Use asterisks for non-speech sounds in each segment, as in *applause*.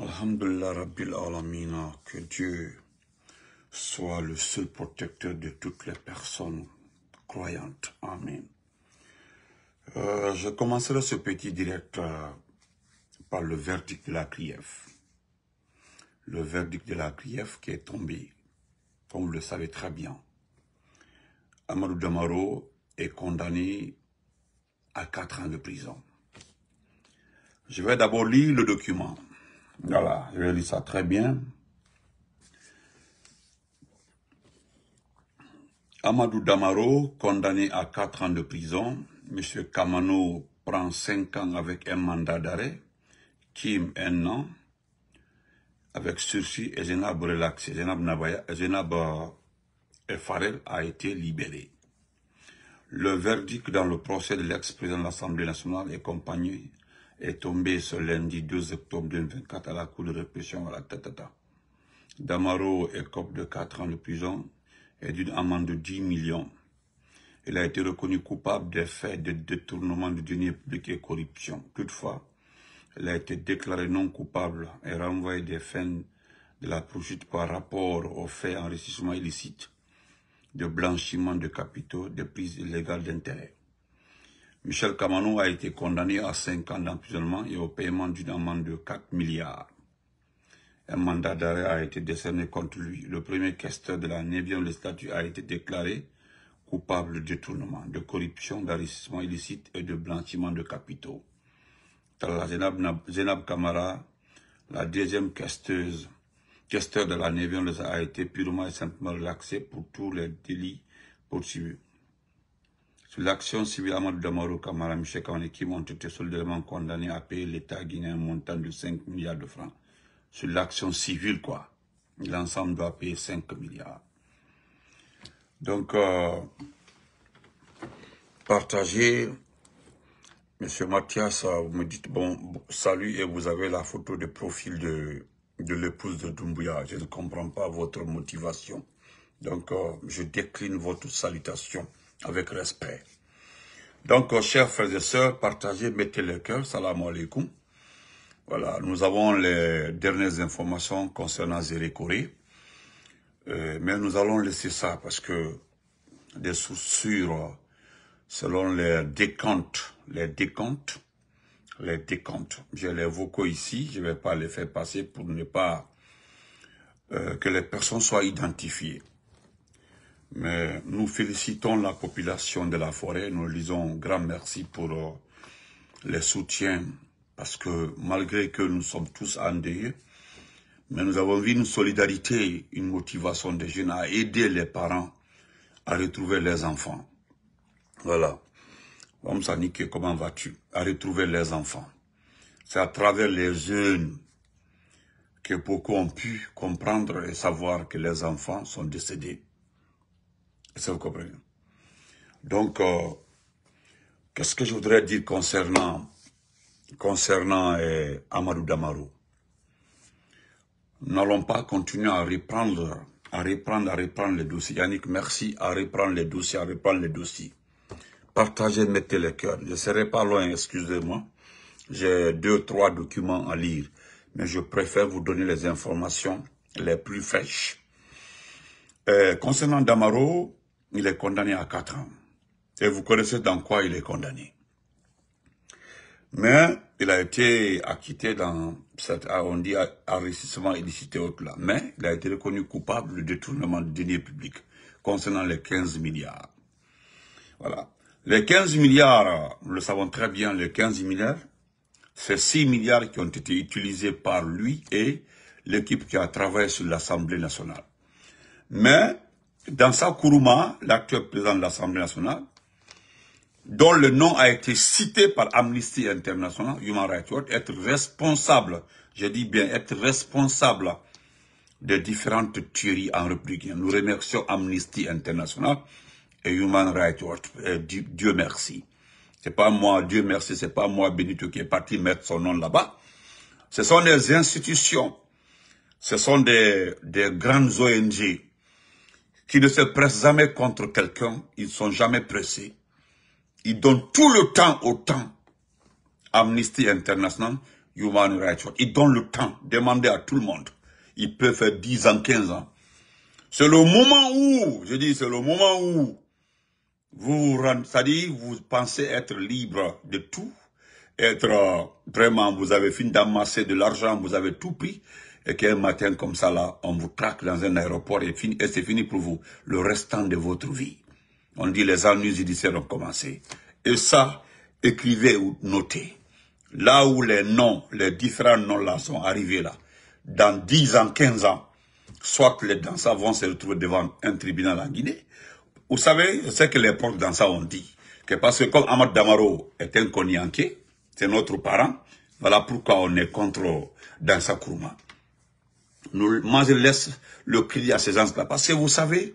Alhamdulillah Rabbil Alamina, que Dieu soit le seul protecteur de toutes les personnes croyantes. Amen. Euh, je commencerai ce petit direct euh, par le verdict de la CRIEF. Le verdict de la CRIEF qui est tombé, comme vous le savez très bien. Amadou Damaro est condamné à 4 ans de prison. Je vais d'abord lire le document. Voilà, je lis ça très bien. Amadou Damaro, condamné à 4 ans de prison. M. Kamano prend 5 ans avec un mandat d'arrêt. Kim, un an. Avec sursis, Ezenab Relax, Ezenab Nabaya, euh, Farel a été libéré. Le verdict dans le procès de l'ex-président de l'Assemblée nationale est compagnie est tombé ce lundi 2 octobre 2024 à la Cour de répression à la Tatata. Damaro est cop de 4 ans de prison et d'une amende de 10 millions. Il a été reconnu coupable des faits de détournement de deniers publics et corruption. Toutefois, il a été déclaré non coupable et renvoyé des fins de la poursuite par rapport aux faits d'enrichissement illicite, de blanchiment de capitaux, de prise illégale d'intérêt. Michel Kamano a été condamné à 5 ans d'emprisonnement et au paiement d'une amende de 4 milliards. Un mandat d'arrêt a été décerné contre lui. Le premier questeur de la 9 le statut a été déclaré coupable de détournement, de corruption, d'enrichissement illicite et de blanchiment de capitaux. Tala Zénab Kamara, la deuxième questeuse, questeur de la 9 a été purement et simplement relaxé pour tous les délits poursuivis sur l'action civile à de Damaro Kamara, Michel et qui ont été condamnés à payer l'État guinéen un montant de 5 milliards de francs. Sur l'action civile, quoi. L'ensemble doit payer 5 milliards. Donc, partager, euh, partagez. Monsieur Mathias, euh, vous me dites, bon, salut, et vous avez la photo de profil de, de l'épouse de Doumbouya. Je ne comprends pas votre motivation. Donc, euh, je décline votre salutation avec respect. Donc, euh, chers frères et sœurs, partagez, mettez le cœur, salam alaikum. Voilà, nous avons les dernières informations concernant les Euh, mais nous allons laisser ça parce que des sources selon les décomptes, les décomptes, les décomptes, je les évoque ici, je ne vais pas les faire passer pour ne pas euh, que les personnes soient identifiées. Mais nous félicitons la population de la forêt, nous lisons disons grand merci pour euh, les soutiens, parce que malgré que nous sommes tous endeuillés, mais nous avons vu une solidarité, une motivation des jeunes à aider les parents à retrouver leurs enfants. Voilà. comment vas-tu À retrouver leurs enfants. C'est à travers les jeunes que beaucoup ont pu comprendre et savoir que les enfants sont décédés est vous comprenez Donc, euh, qu'est-ce que je voudrais dire concernant, concernant eh, Amadou Damarou N'allons pas continuer à reprendre, à reprendre, à reprendre les dossiers. Yannick, merci, à reprendre les dossiers, à reprendre les dossiers. Partagez, mettez le cœur. Je ne serai pas loin, excusez-moi. J'ai deux, trois documents à lire, mais je préfère vous donner les informations les plus fraîches. Eh, concernant Damaro, il est condamné à 4 ans. Et vous connaissez dans quoi il est condamné. Mais il a été acquitté dans cet, arrondi ah, illicité enrichissement illicite et là. Mais il a été reconnu coupable de détournement de deniers publics concernant les 15 milliards. Voilà. Les 15 milliards, nous le savons très bien, les 15 milliards, c'est 6 milliards qui ont été utilisés par lui et l'équipe qui a travaillé sur l'Assemblée nationale. Mais dans sa Kourouma, l'actuel président de l'Assemblée nationale, dont le nom a été cité par Amnesty International, Human Rights Watch, être responsable, je dis bien être responsable des différentes tueries en République. Nous remercions Amnesty International et Human Rights Watch. Euh, Dieu, Dieu merci. C'est pas moi, Dieu merci, c'est pas moi, Benito, qui est parti mettre son nom là-bas. Ce sont des institutions. Ce sont des, des grandes ONG qui ne se pressent jamais contre quelqu'un, ils ne sont jamais pressés. Ils donnent tout le temps au temps. Amnesty International, Human Rights Watch, ils donnent le temps, demandez à tout le monde. Ils peuvent faire 10 ans, 15 ans. C'est le moment où, je dis, c'est le moment où vous vous c'est-à-dire vous pensez être libre de tout, être euh, vraiment, vous avez fini d'amasser de l'argent, vous avez tout pris, et qu'un matin comme ça, là, on vous traque dans un aéroport et, c'est fini pour vous, le restant de votre vie. On dit les années judiciaires ont commencé. Et ça, écrivez ou notez. Là où les noms, les différents noms là sont arrivés là, dans 10 ans, 15 ans, soit que les danseurs vont se retrouver devant un tribunal en Guinée. Vous savez, c'est que les propres danseurs ont dit que parce que comme Ahmad Damaro est un Konyanké, c'est notre parent, voilà pourquoi on est contre Dansa Kourma. Moi, je laisse le cri à ces gens-là. Parce que vous savez,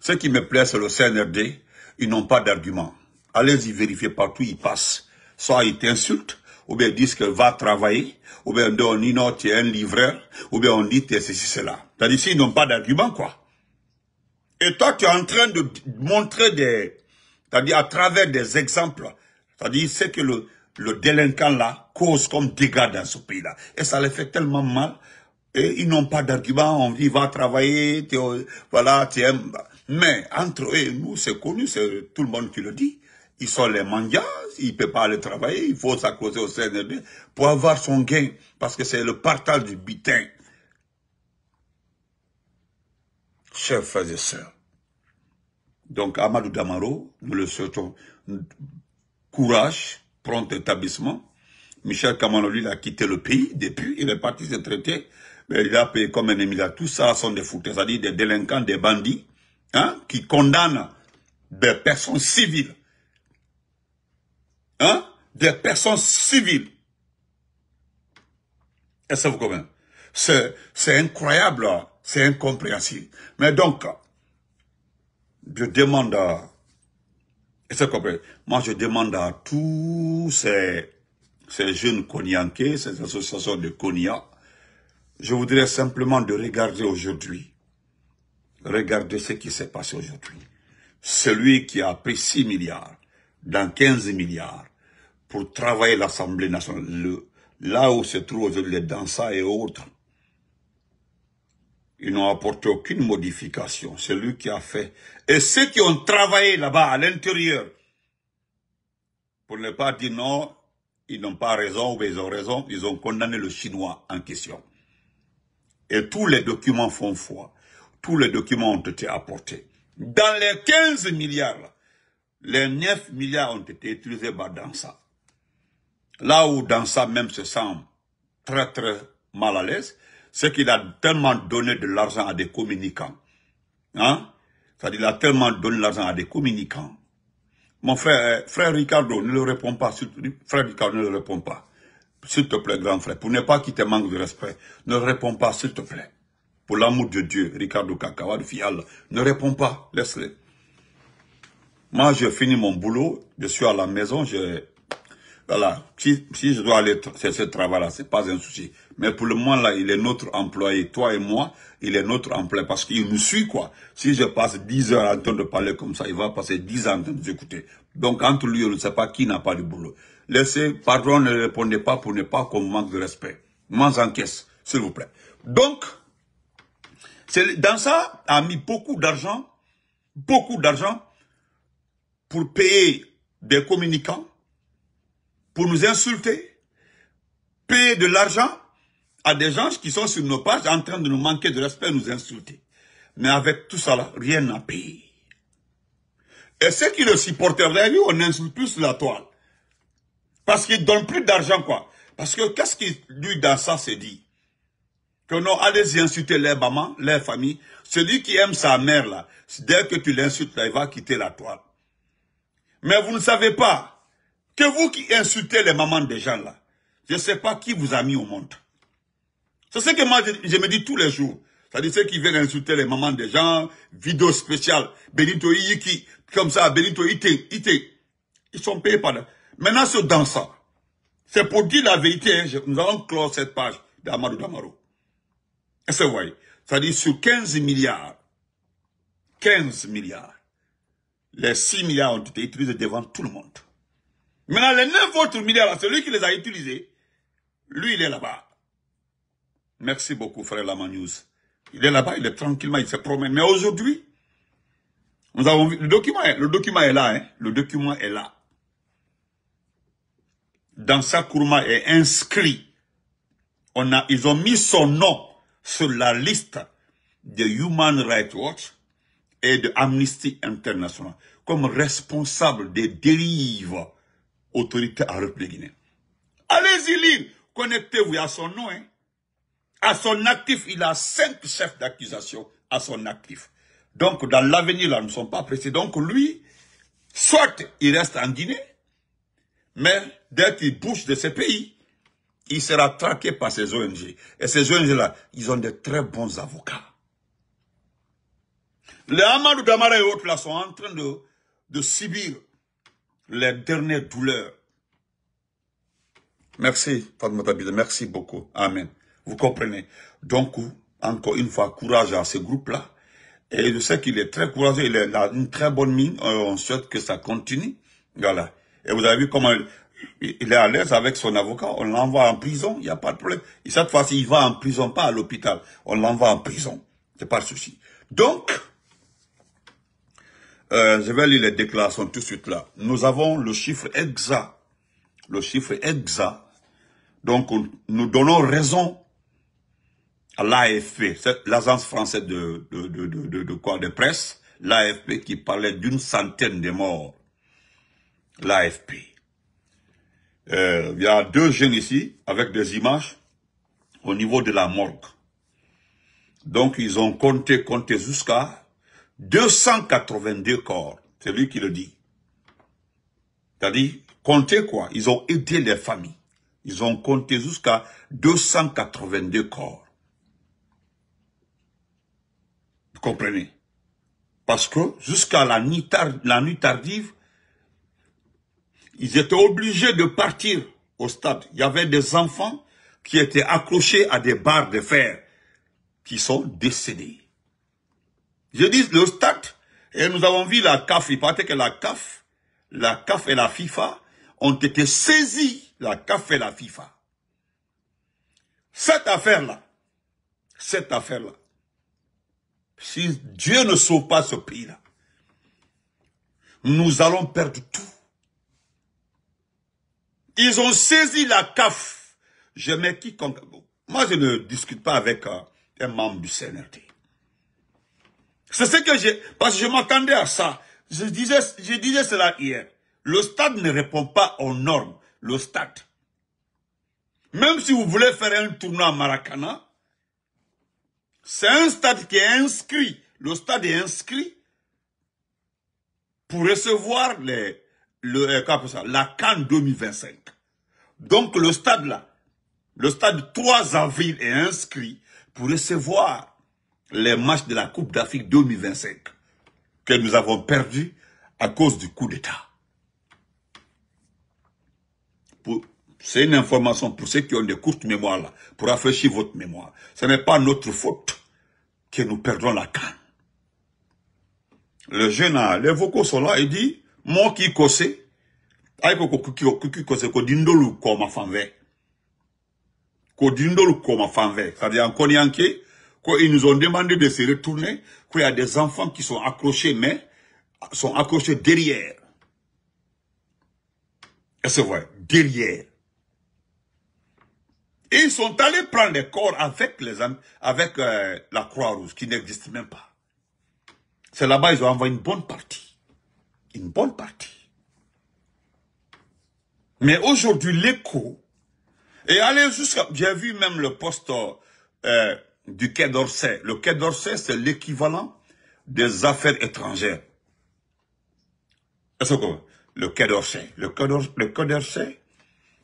ce qui me plaît, c'est le CNRD, ils n'ont pas d'argument. Allez-y vérifiez partout, ils passent. Soit ils t'insultent, ou bien ils disent que va travailler, ou bien on dit, non, tu es un livreur, ou bien on dit tu es ceci, cela. C'est-à-dire qu'ils n'ont pas d'argument, quoi. Et toi, tu es en train de montrer des, c'est-à-dire à travers des exemples, c'est-à-dire ce que le, le délinquant là cause comme dégâts dans ce pays-là. Et ça les fait tellement mal ils n'ont pas d'argument, on dit va travailler, voilà, tiens ». Mais entre eux et nous, c'est connu, c'est tout le monde qui le dit. Ils sont les mangas, ils ne peuvent pas aller travailler, il faut s'accrocher au CNRD pour avoir son gain, parce que c'est le partage du bitin. Chers frères et sœurs, donc Amadou Damaro, nous le souhaitons courage, prompt établissement. Michel il a quitté le pays depuis, il est parti se traiter mais il a payé comme un émigré. Tout ça sont des fouteurs, c'est-à-dire des délinquants, des bandits, hein, qui condamnent des personnes civiles. Hein, des personnes civiles. et ça vous comprenez C'est incroyable, c'est incompréhensible. Mais donc, je demande à... vous Moi, je demande à tous ces, ces jeunes Konyankais, ces associations de Konya, je voudrais simplement de regarder aujourd'hui, regarder ce qui s'est passé aujourd'hui. Celui qui a pris 6 milliards, dans 15 milliards, pour travailler l'Assemblée nationale, là où se trouvent aujourd'hui les dansa et autres, ils n'ont apporté aucune modification. Celui qui a fait. Et ceux qui ont travaillé là-bas, à l'intérieur, pour ne pas dire non, ils n'ont pas raison ou ils ont raison, ils ont condamné le Chinois en question et tous les documents font foi. Tous les documents ont été apportés. Dans les 15 milliards, les 9 milliards ont été utilisés par Dansa. Là où Dansa même se sent très très mal à l'aise, c'est qu'il a tellement donné de l'argent à des communicants. Hein? C'est-à-dire qu'il a tellement donné l'argent à des communicants. Mon frère, eh, frère Ricardo ne le répond pas, frère Ricardo ne le répond pas. S'il te plaît, grand frère, pour ne pas qu'il te manque de respect, ne réponds pas, s'il te plaît. Pour l'amour de Dieu, Ricardo de Fial, ne réponds pas, laisse-le. Moi, j'ai fini mon boulot, je suis à la maison, je... Voilà, si, je dois aller, c'est ce travail-là, c'est pas un souci. Mais pour le moment, là, il est notre employé, toi et moi, il est notre employé, parce qu'il nous suit, quoi. Si je passe 10 heures en train de parler comme ça, il va passer 10 ans en train de nous écouter. Donc, entre lui, on ne sait pas qui n'a pas de boulot laissez, pardon, ne répondez pas pour ne pas qu'on manque de respect. Mange en caisse, s'il vous plaît. Donc, dans ça, a mis beaucoup d'argent, beaucoup d'argent pour payer des communicants, pour nous insulter, payer de l'argent à des gens qui sont sur nos pages en train de nous manquer de respect, nous insulter. Mais avec tout ça, rien n'a payé. Et ceux qui le supporteraient, lui, on insulte plus la toile. Parce qu'il donne plus d'argent, quoi. Parce que qu'est-ce qui, lui, dans ça, c'est dit Que non, allez-y insulter les mamans, les familles. Celui qui aime sa mère, là, dès que tu l'insultes, là, il va quitter la toile. Mais vous ne savez pas que vous qui insultez les mamans des gens, là, je ne sais pas qui vous a mis au monde. C'est ce que moi, je, me dis tous les jours. C'est-à-dire ceux qui viennent insulter les mamans des gens, vidéo spéciale, Benito Iyiki, comme ça, Benito Ite, Ite. Ils sont payés par... là. Maintenant, ce dans ça, c'est pour dire la vérité. Hein, nous allons clore cette page d'Amadou Damaro. Et c'est vrai. Ça dit sur 15 milliards, 15 milliards, les 6 milliards ont été utilisés devant tout le monde. Maintenant, les 9 autres milliards, celui qui les a utilisés, lui, il est là-bas. Merci beaucoup, frère News. Il est là-bas, il est tranquillement, il se promène. Mais aujourd'hui, nous avons le document, le document est là, hein. le document est là. Dans sa courma est inscrit. On a, ils ont mis son nom sur la liste de Human Rights Watch et de Amnesty International comme responsable des dérives autoritaires à de Guinée. Allez-y lire, connectez-vous à son nom. Hein. À son actif, il a cinq chefs d'accusation à son actif. Donc, dans l'avenir, là, ne sont pas pressés. Donc, lui, soit il reste en Guinée, mais dès qu'il bouge de ce pays, il sera traqué par ces ONG. Et ces ONG-là, ils ont des très bons avocats. Les Amadou Damara et autres là sont en train de, de subir les dernières douleurs. Merci, Tabide. merci beaucoup. Amen. Vous comprenez Donc, encore une fois, courage à ce groupe-là. Et je sais qu'il est très courageux, il a une très bonne mine. Euh, on souhaite que ça continue. Voilà. Et vous avez vu comment il est à l'aise avec son avocat, on l'envoie en prison, il n'y a pas de problème. Et cette fois-ci, il va en prison, pas à l'hôpital. On l'envoie en prison. C'est pas souci. Donc, euh, je vais lire les déclarations tout de suite là. Nous avons le chiffre exact. Le chiffre exact. Donc, nous donnons raison à l'AFP, l'agence française de, de, de, de, de de presse, l'AFP qui parlait d'une centaine de morts. L'AFP. Euh, il y a deux jeunes ici avec des images au niveau de la morgue. Donc ils ont compté, compté jusqu'à 282 corps. C'est lui qui le dit. C'est-à-dire, compter quoi Ils ont aidé les familles. Ils ont compté jusqu'à 282 corps. Vous comprenez Parce que jusqu'à la nuit tardive, ils étaient obligés de partir au stade. Il y avait des enfants qui étaient accrochés à des barres de fer qui sont décédés. Je dis le stade, et nous avons vu la CAF, il paraît que la CAF, la CAF et la FIFA ont été saisis, la CAF et la FIFA. Cette affaire-là, cette affaire-là, si Dieu ne sauve pas ce pays-là, nous allons perdre tout. Ils ont saisi la CAF. Je mets quiconque. Moi, je ne discute pas avec euh, un membre du CNRT. C'est ce que j'ai... Parce que je m'attendais à ça. Je disais, je disais cela hier. Le stade ne répond pas aux normes. Le stade. Même si vous voulez faire un tournoi à Maracana, c'est un stade qui est inscrit. Le stade est inscrit pour recevoir les le, euh, ça, la Cannes 2025. Donc le stade là, le stade 3 avril est inscrit pour recevoir les matchs de la Coupe d'Afrique 2025 que nous avons perdu à cause du coup d'État. C'est une information pour ceux qui ont des courtes mémoires là, pour rafraîchir votre mémoire. Ce n'est pas notre faute que nous perdons la Cannes. Le jeune, euh, les vocaux sont là, et dit, mon ko dindolu ko dire en ils nous ont demandé de se retourner qu'il y a des enfants qui sont accrochés mais sont accrochés derrière et c'est vrai derrière ils e sont allés prendre les corps avec les euh, avec la Croix-Rouge qui n'existe même pas c'est là-bas ils ont envoyé une bonne partie une bonne partie. Mais aujourd'hui, l'écho, et allez jusqu'à... J'ai vu même le poste euh, du Quai d'Orsay. Le Quai d'Orsay, c'est l'équivalent des affaires étrangères. Est-ce que le Quai d'Orsay, le Quai d'Orsay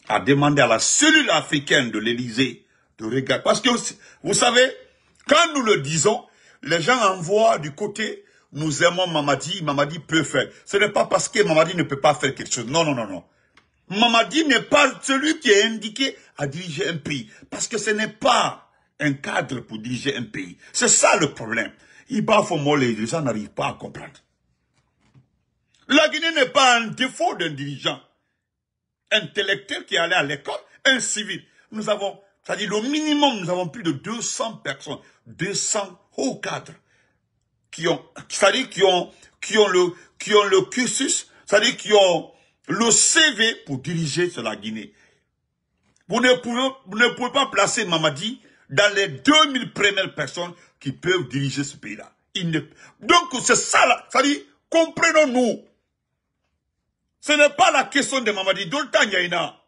a demandé à la cellule africaine de l'Élysée de regarder. Parce que, vous savez, quand nous le disons, les gens envoient du côté nous aimons Mamadi, Mamadi peut faire. Ce n'est pas parce que Mamadi ne peut pas faire quelque chose. Non, non, non, non. Mamadi n'est pas celui qui est indiqué à diriger un pays. Parce que ce n'est pas un cadre pour diriger un pays. C'est ça le problème. Il bat moller, les gens n'arrivent pas à comprendre. La Guinée n'est pas un défaut d'un dirigeant. Intellectuel qui est allé à l'école, un civil. Nous avons, c'est-à-dire le minimum, nous avons plus de 200 personnes, 200 hauts cadres qui ont, qui ont, qui ont le, qui ont le cursus, cest à qui ont le CV pour diriger sur la Guinée. Vous ne pouvez, vous ne pouvez pas placer Mamadi dans les 2000 premières personnes qui peuvent diriger ce pays-là. Donc, c'est ça, là. Ça dit, comprenons-nous. Ce n'est pas la question de Mamadi Doltan Yaina.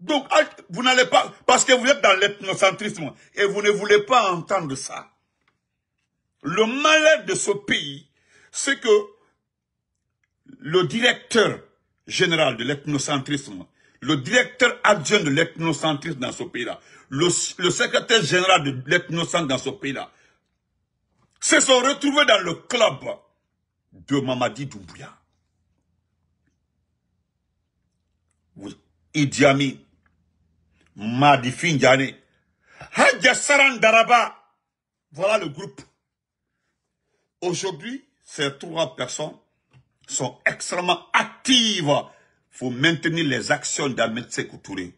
Donc, ah, vous n'allez pas, parce que vous êtes dans l'ethnocentrisme, et vous ne voulez pas entendre ça. Le malheur de ce pays, c'est que le directeur général de l'ethnocentrisme, le directeur adjoint de l'ethnocentrisme dans ce pays-là, le, secrétaire général de l'ethnocentrisme dans ce pays-là, se sont retrouvés dans le club de Mamadi Doumbouya. Idi Madi Hadja Voilà le groupe. Aujourd'hui, ces trois personnes sont extrêmement actives. pour maintenir les actions d'Ahmed Sekoutouré.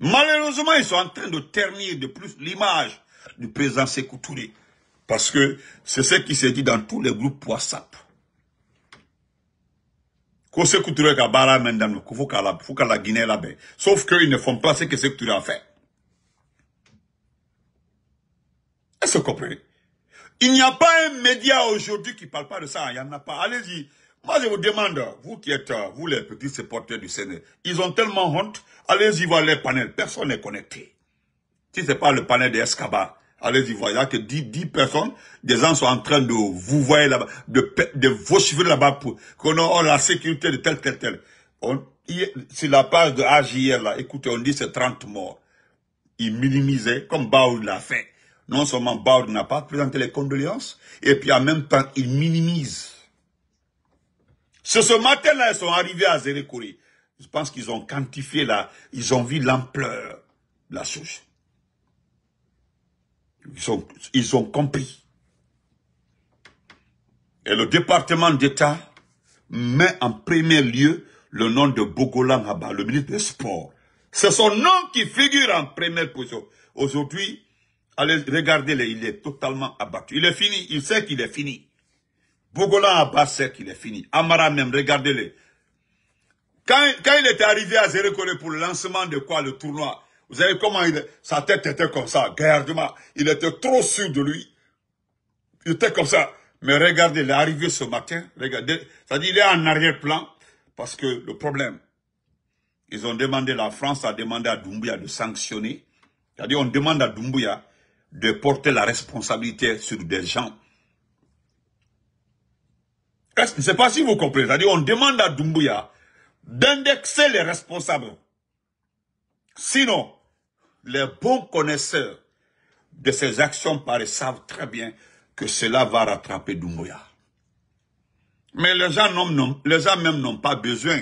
Malheureusement, ils sont en train de ternir de plus l'image du président Sekoutouré. Parce que c'est ce qui se dit dans tous les groupes WhatsApp ka la Guinée ben. sauf que ils ne font pas ce que tu as fait. Est-ce que vous comprenez Il n'y a pas un média aujourd'hui qui ne parle pas de ça. Il n'y en a pas. Allez-y. Moi, je vous demande, vous qui êtes, vous les petits supporters du Sénat, ils ont tellement honte. Allez-y voir les panels. Personne n'est connecté. Si ce n'est pas le panel des Escaba, Allez-y, voilà que 10, 10 personnes, des gens sont en train de vous voir là-bas, de, vous suivre là-bas pour qu'on ait oh, la sécurité de tel, tel, tel. On, sur la page de AJR, là, écoutez, on dit c'est 30 morts. Ils minimisaient, comme Baoud l'a fait. Non seulement Baoud n'a pas présenté les condoléances, et puis en même temps, ils minimisent. Ce, ce matin-là, ils sont arrivés à Zérékoré. Je pense qu'ils ont quantifié là, ils ont vu l'ampleur de la chose ils ont, compris. Et le département d'État met en premier lieu le nom de Bogolan Abba, le ministre des Sports. C'est son nom qui figure en première position. Aujourd'hui, allez, regardez-le, il est totalement abattu. Il est fini, il sait qu'il est fini. Bogolan Abba sait qu'il est fini. Amara même, regardez-le. Quand, il était arrivé à Zérékole pour le lancement de quoi le tournoi, vous savez comment il, est sa tête était comme ça, Gardement. Il était trop sûr de lui. Il était comme ça. Mais regardez, il est arrivé ce matin. Regardez, c'est-à-dire il est en arrière-plan. Parce que le problème, ils ont demandé, la France a demandé à Doumbouya de sanctionner. C'est-à-dire on demande à Doumbouya de porter la responsabilité sur des gens. Je ne sais pas si vous comprenez. C'est-à-dire on demande à Doumbouya d'indexer les responsables. Sinon, les bons connaisseurs de ces actions par savent très bien que cela va rattraper Doumbouya. Mais les gens, les gens même n'ont pas besoin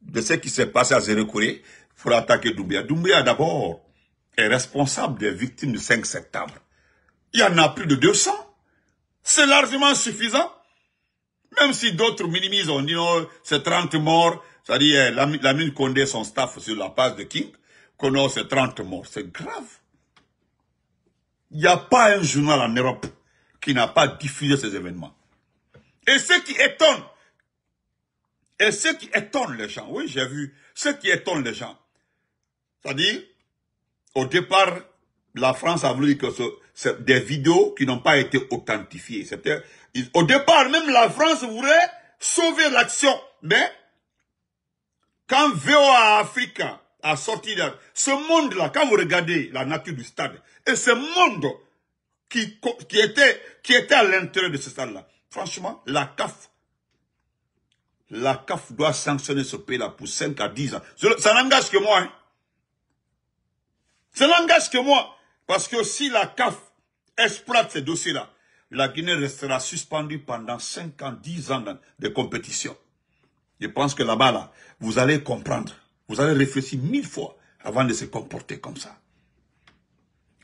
de ce qui s'est passé à Zérecouré pour attaquer Doumbouya. Doumbouya d'abord est responsable des victimes du 5 septembre. Il y en a plus de 200. C'est largement suffisant. Même si d'autres minimisent, on dit c'est 30 morts, c'est-à-dire eh, la mine Condé, son staff sur la passe de King qu'on 30 morts. C'est grave. Il n'y a pas un journal en Europe qui n'a pas diffusé ces événements. Et ce qui étonne, et ce qui étonne les gens, oui, j'ai vu, ce qui étonne les gens, c'est-à-dire, au départ, la France a voulu que ce, c'est des vidéos qui n'ont pas été authentifiées. C'était, au départ, même la France voulait sauver l'action. Mais, quand VOA Africa à De... Ce monde-là, quand vous regardez la nature du stade, et ce monde qui, qui, était, qui était à l'intérieur de ce stade-là, franchement, la CAF, la CAF doit sanctionner ce pays-là pour 5 à 10 ans. Ça n'engage que moi. Hein. Ça n'engage que moi. Parce que si la CAF exploite ces dossiers-là, la Guinée restera suspendue pendant 5 ans, 10 ans de compétition. Je pense que là-bas, là, vous allez comprendre. Vous allez réfléchir mille fois avant de se comporter comme ça.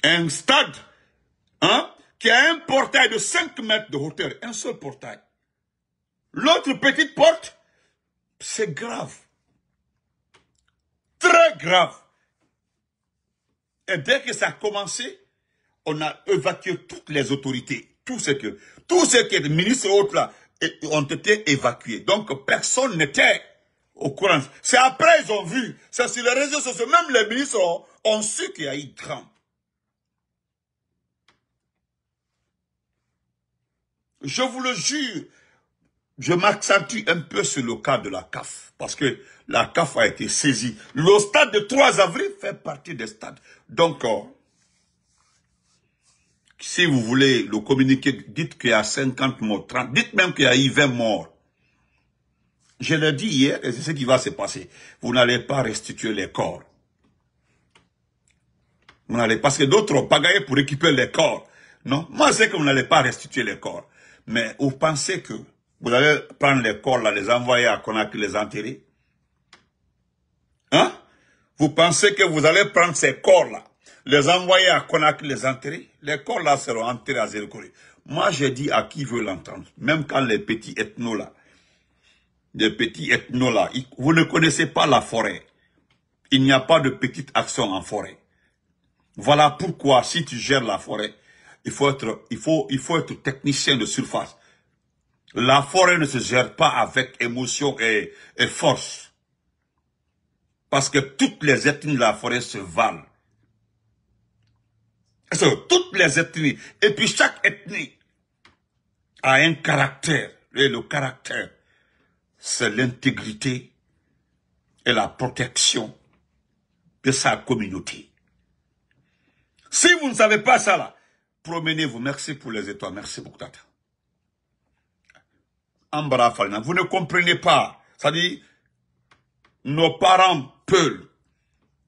Un stade hein, qui a un portail de 5 mètres de hauteur, un seul portail. L'autre petite porte, c'est grave. Très grave. Et dès que ça a commencé, on a évacué toutes les autorités. Tous ceux que, tous qui étaient ministres et autres ont été évacués. Donc personne n'était au courant. C'est après, ils ont vu. C'est sur les réseaux sociaux. Même les ministres ont, su qu'il y a eu 30. Je vous le jure, je m'accentue un peu sur le cas de la CAF, parce que la CAF a été saisie. Le stade de 3 avril fait partie des stades. Donc, euh, si vous voulez le communiquer, dites qu'il y a 50 morts, 30, dites même qu'il y a eu 20 morts. Je l'ai dit hier et c'est ce qui va se passer. Vous n'allez pas restituer les corps. Vous n'allez pas... parce que d'autres ont bagaillé pour récupérer les corps. Non, moi c'est que vous n'allez pas restituer les corps. Mais vous pensez que vous allez prendre les corps là, les envoyer à Conakry, les enterrer Hein Vous pensez que vous allez prendre ces corps là, les envoyer à Conakry, les enterrer Les corps là seront enterrés à Zéro Moi j'ai dit à qui veut l'entendre, même quand les petits ethnos là, des petits ethnos là, vous ne connaissez pas la forêt. Il n'y a pas de petite action en forêt. Voilà pourquoi si tu gères la forêt, il faut être, il faut, il faut être technicien de surface. La forêt ne se gère pas avec émotion et, et force. Parce que toutes les ethnies de la forêt se valent. Toutes les ethnies. Et puis chaque ethnie a un caractère. Et le caractère c'est l'intégrité et la protection de sa communauté. Si vous ne savez pas ça, promenez-vous. Merci pour les étoiles. Merci beaucoup, Tata. Vous ne comprenez pas. Ça dit, nos parents peuls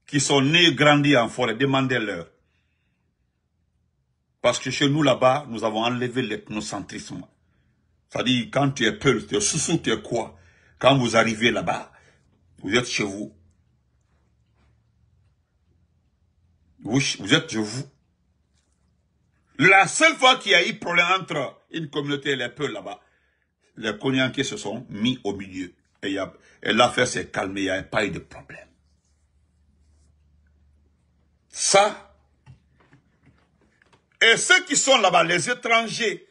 qui sont nés, et grandis en forêt, demandez-leur. Parce que chez nous, là-bas, nous avons enlevé l'ethnocentrisme. Ça dit, quand tu es Peul, tu es sous-sous, tu es quoi quand vous arrivez là-bas, vous êtes chez vous. vous. êtes chez vous. La seule fois qu'il y a eu problème entre une communauté et les peuples là-bas, les qui se sont mis au milieu. et l'affaire s'est calmée, il n'y a pas eu de problème. Ça, et ceux qui sont là-bas, les étrangers,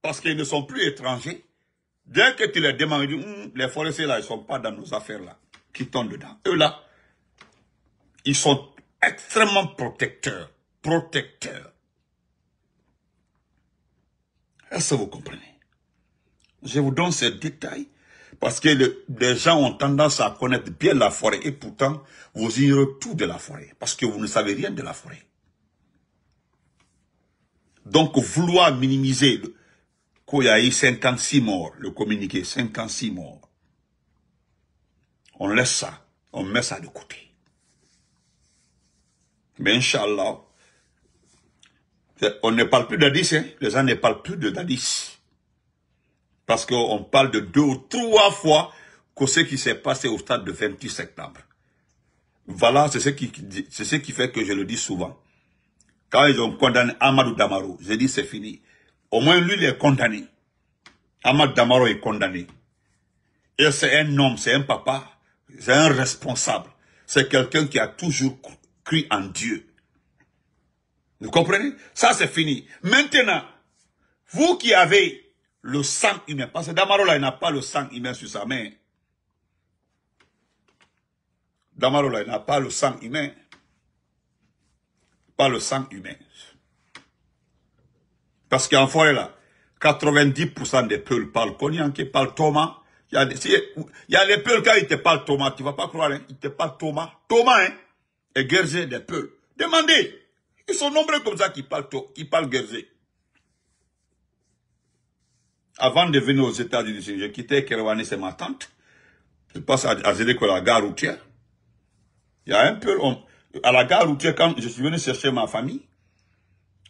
parce qu'ils ne sont plus étrangers, Dès que tu les demandes, disent, hum, les forestiers là, ils sont pas dans nos affaires là, qui tombent dedans. Eux là, ils sont extrêmement protecteurs. Protecteurs. Est-ce que vous comprenez Je vous donne ces détails parce que les gens ont tendance à connaître bien la forêt et pourtant, vous ignorez tout de la forêt parce que vous ne savez rien de la forêt. Donc, vouloir minimiser il y a eu 56 morts, le communiqué, 56 morts. On laisse ça, on met ça de côté. Mais Inch'Allah, on ne parle plus d'Adis, hein. les gens ne parlent plus de d'Adis. Parce qu'on parle de deux ou trois fois que ce qui s'est passé au stade de 28 septembre. Voilà, c'est ce qui, c'est ce qui fait que je le dis souvent. Quand ils ont condamné Amadou Damaro, j'ai dit c'est fini. Au moins, lui, il est condamné. Ahmad Damaro est condamné. Et c'est un homme, c'est un papa, c'est un responsable. C'est quelqu'un qui a toujours cru en Dieu. Vous comprenez Ça, c'est fini. Maintenant, vous qui avez le sang humain, parce que Damaro, là, il n'a pas le sang humain sur sa main. Damaro, là, il n'a pas le sang humain. Pas le sang humain. Parce qu'en forêt, là, 90% des peuls parlent cognac, qui parlent Thomas. Il y a les peuls, qui te parlent Thomas, tu ne vas pas croire, hein, ils te parlent Thomas. Thomas, hein, et des peuls. Demandez. Ils sont nombreux comme ça qui parlent, qui parlent Avant de venir aux États-Unis, j'ai quitté Kerouane, c'est ma tante. Je passe à, à la gare routière. Il y a un peu, à la gare routière, quand je suis venu chercher ma famille,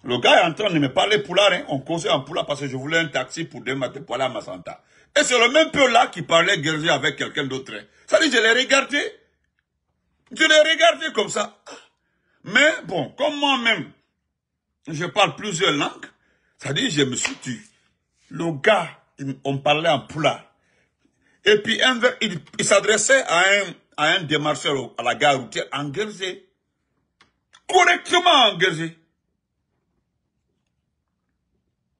le gars est en train de me parler poulard, on causait en poula parce que je voulais un taxi pour demain pour aller à Massanta. Et c'est le même peu là qui parlait guerrier avec quelqu'un d'autre. Hein. Ça dit, je l'ai regardé. Je l'ai regardé comme ça. Mais bon, comme moi-même, je parle plusieurs langues, ça dit, je me suis tué. Le gars, on parlait en poulard. Et puis, il, s'adressait à un, à un démarcheur à la gare routière en guerrier. Correctement en guerrier.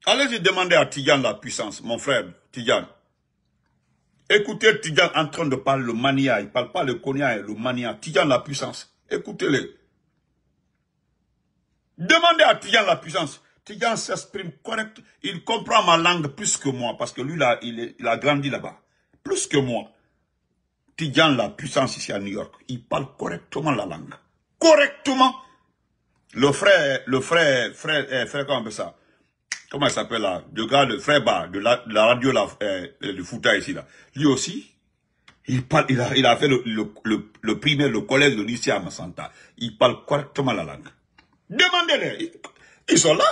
Allez-y demander à Tidjan la puissance, mon frère Tidjan. Écoutez Tidjan en train de parler le mania. Il ne parle pas le et le mania. Tidjan la puissance. Écoutez-le. Demandez à Tidjan la puissance. Tidjan s'exprime correct. Il comprend ma langue plus que moi. Parce que lui, là, il, a grandi là-bas. Plus que moi. Tidian la puissance ici à New York. Il parle correctement la langue. Correctement. Le frère, le frère, frère, frère, eh, frère comment on ça comment il s'appelle là, le gars, frère bah, de la, de la radio euh, de Fouta ici là, lui aussi, il parle, il a, fait le, le, primaire, le collège, de lycée à Massanta. Il parle correctement la langue. Demandez-les. Ils sont là.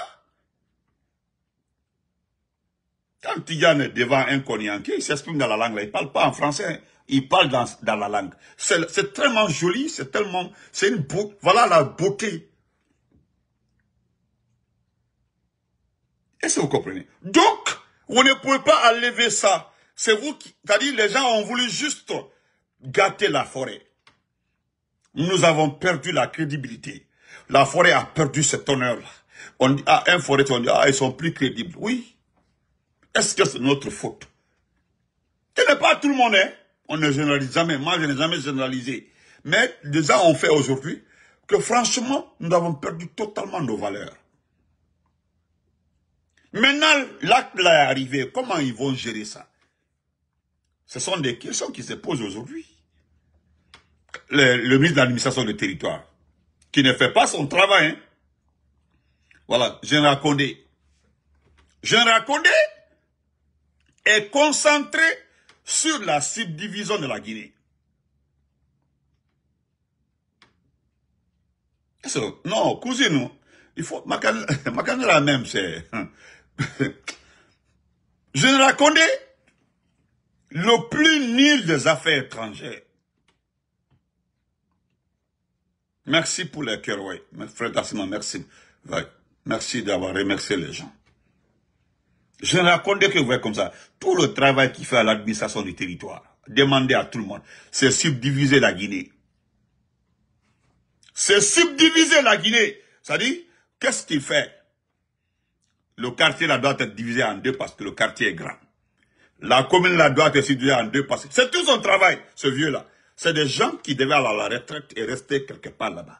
Quand Tigane est devant un connu, il s'exprime dans la langue là. Il parle pas en français. Hein. Il parle dans, dans la langue. C'est tellement joli, c'est tellement, c'est une beau, voilà la beauté Est-ce que vous comprenez Donc, vous ne pouvez pas enlever ça. C'est vous qui... C'est-à-dire, les gens ont voulu juste gâter la forêt. Nous avons perdu la crédibilité. La forêt a perdu cet honneur-là. On dit, ah, un forêt, on dit, ah, ils sont plus crédibles. Oui. Est-ce que c'est notre faute Ce n'est pas tout le monde, hein. On ne généralise jamais. Moi, je n'ai jamais généralisé. Mais déjà, ont fait aujourd'hui que franchement, nous avons perdu totalement nos valeurs. Maintenant, l'acte est arrivé. Comment ils vont gérer ça Ce sont des questions qui se posent aujourd'hui. Le, ministre de l'administration du territoire, qui ne fait pas son travail. Hein. Voilà, Général Condé. Général Condé est concentré sur la subdivision de la Guinée. Non, cousine, il faut... Macan, la *laughs* même, c'est... Hein. *laughs* Je racontais le plus nul des affaires étrangères. Merci pour les cœur, oui. Frère merci. Merci d'avoir remercié les gens. Je racontais que vous voyez comme ça. Tout le travail qu'il fait à l'administration du territoire, demandez à tout le monde, c'est subdiviser la Guinée. C'est subdiviser la Guinée. Ça dit, qu'est-ce qu'il fait le quartier là doit être divisé en deux parce que le quartier est grand. La commune là doit être divisée en deux parce que c'est tout son travail, ce vieux-là. C'est des gens qui devaient aller à la retraite et rester quelque part là-bas.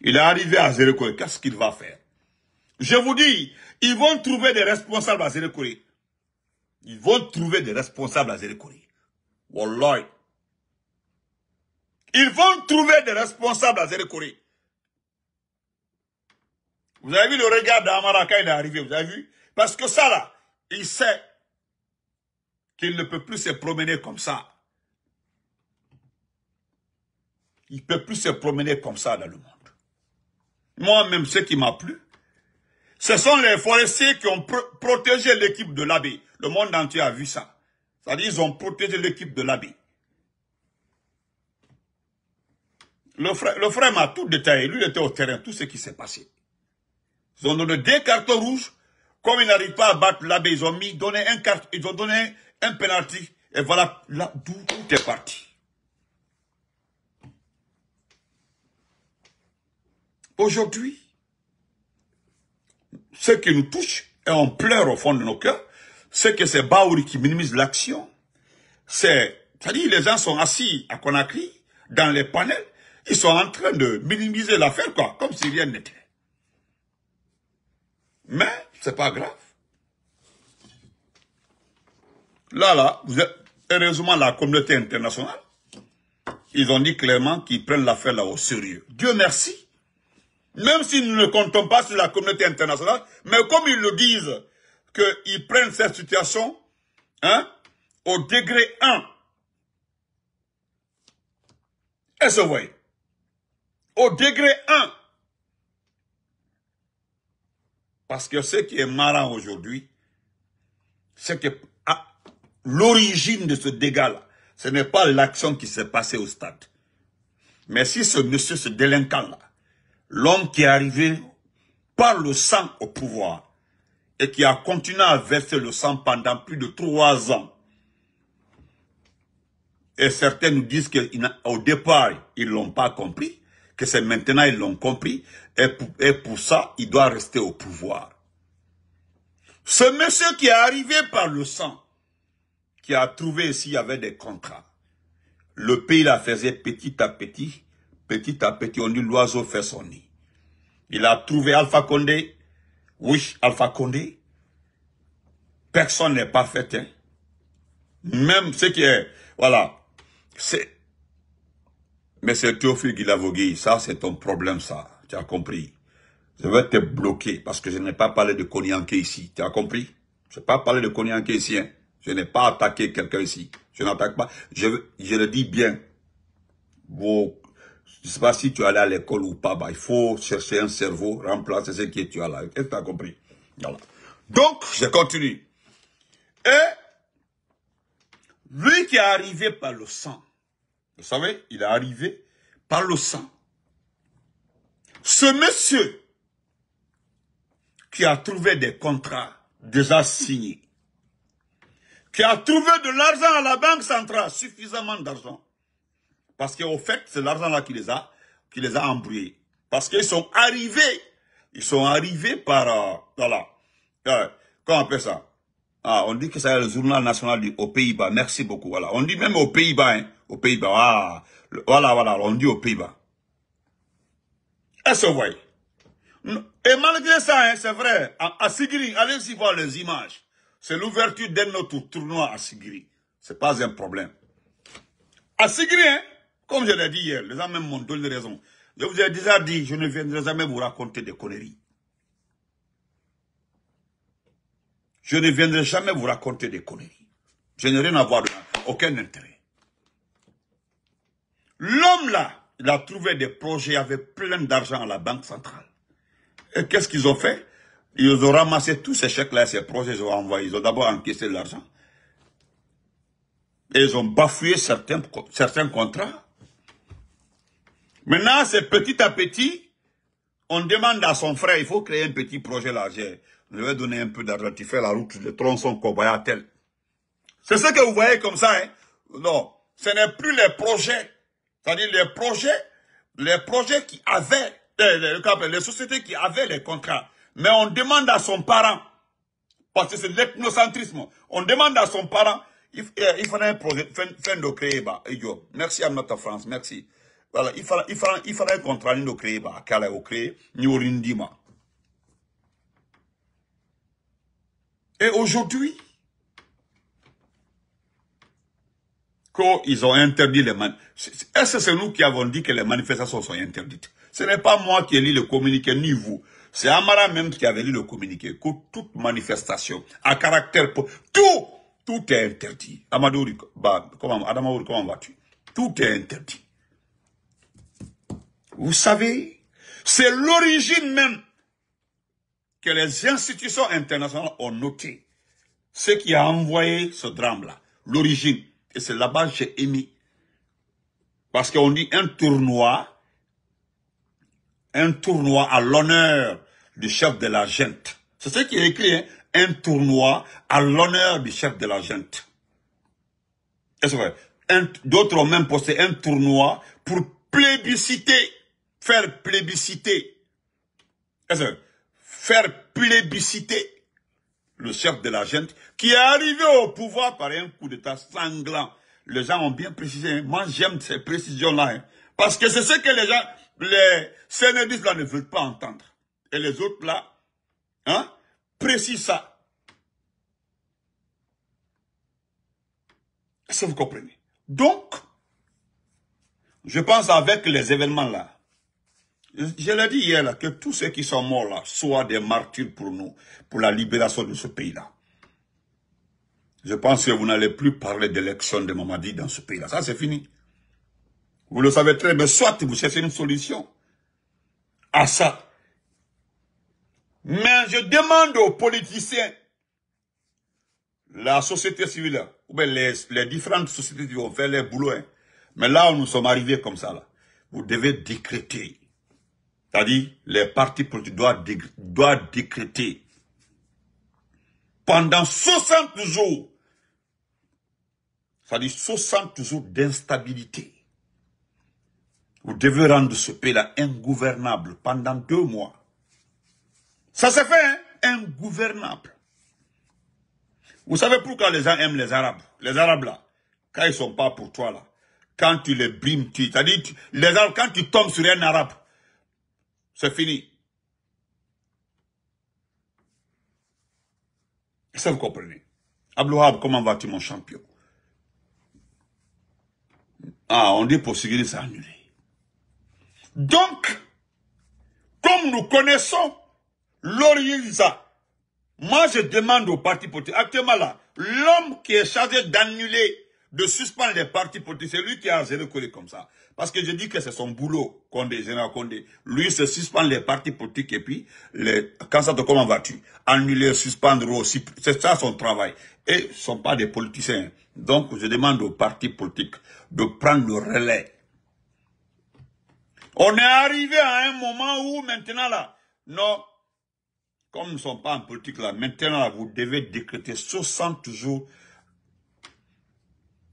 Il est arrivé à Zérekoré. Qu'est-ce qu'il va faire Je vous dis, ils vont trouver des responsables à Zérekoré. Ils vont trouver des responsables à Zérekoré. Wallahi. Ils vont trouver des responsables à Zérekoré. Vous avez vu le regard d'Amara il est arrivé, vous avez vu Parce que ça là, il sait qu'il ne peut plus se promener comme ça. Il ne peut plus se promener comme ça dans le monde. Moi-même, ce qui m'a plu, ce sont les forestiers qui ont protégé l'équipe de l'abbé. Le monde entier a vu ça. C'est-à-dire, qu'ils ont protégé l'équipe de l'abbé. Le frère, le frère m'a tout détaillé. Lui, il était au terrain, tout ce qui s'est passé. Ils ont donné deux cartes rouges. Comme ils n'arrivent pas à battre l'abbé, ils ont mis, donné un carton, ils ont donné un penalty. Et voilà, là, d'où tout est parti. Aujourd'hui, ce qui nous touche, et on pleure au fond de nos cœurs, c'est que c'est Baouri qui minimise l'action. C'est, à dire les gens sont assis à Conakry, dans les panels, ils sont en train de minimiser l'affaire, quoi, comme si rien n'était. Mais, c'est pas grave. Là, là, vous êtes, heureusement, la communauté internationale, ils ont dit clairement qu'ils prennent l'affaire là au sérieux. Dieu merci. Même si nous ne comptons pas sur la communauté internationale, mais comme ils le disent, qu'ils prennent cette situation hein, au degré 1. Et se voyez, au degré 1, parce que ce qui est marrant aujourd'hui, c'est que ah, l'origine de ce dégât-là, ce n'est pas l'action qui s'est passée au stade. Mais si ce monsieur, ce délinquant-là, l'homme qui est arrivé par le sang au pouvoir et qui a continué à verser le sang pendant plus de trois ans, et certains nous disent qu'au départ, ils ne l'ont pas compris, que c'est maintenant, ils l'ont compris, et pour, ça, il doit rester au pouvoir. Ce monsieur qui est arrivé par le sang, qui a trouvé s'il y avait des contrats, le pays la faisait petit à petit, petit à petit, on dit l'oiseau fait son nid. Il a trouvé Alpha Condé, oui, Alpha Condé, personne n'est parfait, hein. Même ce qui est, voilà, c'est, mais c'est Théophile vogué. ça c'est ton problème ça, tu as compris. Je vais te bloquer parce que je n'ai pas parlé de Konyanké ici, tu as compris Je n'ai pas parlé de Konyanke ici, hein. je n'ai pas attaqué quelqu'un ici. Je n'attaque pas, je, le dis bien. Bon, je ne sais pas si tu es allé à l'école ou pas, bah, il faut chercher un cerveau, remplacer ce qui est tu as là. Est-ce tu as compris Donc, je continue. Et lui qui est arrivé par le sang, vous savez, il est arrivé par le sang. Ce monsieur qui a trouvé des contrats déjà signés, qui a trouvé de l'argent à la banque centrale, suffisamment d'argent, parce qu'au fait, c'est l'argent-là qui les a, qui les a embrouillés. Parce qu'ils sont arrivés, ils sont arrivés par, euh, voilà, euh, comment on appelle ça ah, on dit que c'est le journal national du, aux Pays-Bas. Merci beaucoup. Voilà. On dit même aux Pays-Bas. Au Pays-Bas. Hein. Ah. voilà, voilà. On dit aux Pays-Bas. Est-ce Et malgré ça, hein, c'est vrai. À, allez-y voir les images. C'est l'ouverture d'un autre tournoi à Sigiri. C'est pas un problème. À Sigiri, hein, comme je l'ai dit hier, les gens m'ont donné raison. Je vous ai déjà dit, je ne viendrai jamais vous raconter des conneries. Je ne viendrai jamais vous raconter des conneries. Je n'ai rien à voir, aucun intérêt. L'homme là, il a trouvé des projets avec plein d'argent à la Banque centrale. Et qu'est-ce qu'ils ont fait Ils ont ramassé tous ces chèques-là, ces projets, ils ont envoyé. Ils ont d'abord encaissé l'argent. Et ils ont bafoué certains, certains contrats. Maintenant, c'est petit à petit, on demande à son frère, il faut créer un petit projet là je vais donner un peu d'argent, tu fais la route de tronçon Kobaya tel. C'est ce que vous voyez comme ça, hein. Non, ce n'est plus les projets, c'est-à-dire les projets, les projets qui avaient, les, sociétés qui avaient les contrats. Mais on demande à son parent, parce que c'est l'ethnocentrisme, on demande à son parent, il euh, faudrait un projet, fin de créer, bah, merci à notre France, merci. Voilà, il faudrait il il un contrat, de créer, bah, qu'elle a créé, nous Et aujourd'hui, qu'ils ont interdit les manifestations, est-ce que c'est nous qui avons dit que les manifestations sont interdites Ce n'est pas moi qui ai lu le communiqué, ni vous. C'est Amara même qui avait lu le communiqué, que toute manifestation à caractère, tout, tout est interdit. Amadou, bah, comment, comment vas-tu Tout est interdit. Vous savez, c'est l'origine même que les institutions internationales ont noté ce qui a envoyé ce drame-là, l'origine. Et c'est là-bas que j'ai émis. Parce qu'on dit un tournoi, un tournoi à l'honneur du chef de la gente. C'est ce qui est écrit, hein. un tournoi à l'honneur du chef de la gente. vrai. D'autres ont même posté un tournoi pour plébisciter, faire plébisciter faire plébisciter le chef de la gente qui est arrivé au pouvoir par un coup d'état sanglant. Les gens ont bien précisé. Hein. Moi, j'aime ces précisions-là. Hein. parce que c'est ce que les gens, les sénédistes là ne veulent pas entendre. Et les autres là, hein, précisent ça. que vous comprenez. Donc, je pense avec les événements là, je l'ai dit hier, là, que tous ceux qui sont morts, là, soient des martyrs pour nous, pour la libération de ce pays-là. Je pense que vous n'allez plus parler d'élection de Mamadi dans ce pays-là. Ça, c'est fini. Vous le savez très bien. Soit vous cherchez une solution à ça. Mais je demande aux politiciens, la société civile, ou bien les, différentes sociétés qui ont fait leur boulot. Hein. Mais là où nous sommes arrivés comme ça, là, vous devez décréter c'est-à-dire, les partis politiques doivent, décréter pendant 60 jours, c'est-à-dire 60 jours d'instabilité. Vous devez rendre ce pays-là ingouvernable pendant deux mois. Ça s'est fait, hein? ingouvernable. Vous savez pourquoi les gens aiment les Arabes Les Arabes là, quand ils ne sont pas pour toi là, quand tu les brimes, tu, c'est-à-dire les quand tu tombes sur un Arabe, c'est fini. Ça, vous comprenez. Ablohab, comment vas-tu, mon champion Ah, on dit pour Sigiri, c'est annulé. Donc, comme nous connaissons l'Orienza, moi je demande au parti politique, actuellement là, l'homme qui est chargé d'annuler de suspendre les partis politiques. C'est lui qui a géré Collé comme ça. Parce que je dis que c'est son boulot, Condé, Général Condé. Lui, se suspend les partis politiques et puis, les, quand ça te comment vas-tu Annuler, suspendre aussi. C'est ça son travail. Et ils ne sont pas des politiciens. Donc, je demande aux partis politiques de prendre le relais. On est arrivé à un moment où maintenant là, non, comme nous ne sommes pas en politique là, maintenant vous devez décréter 60 jours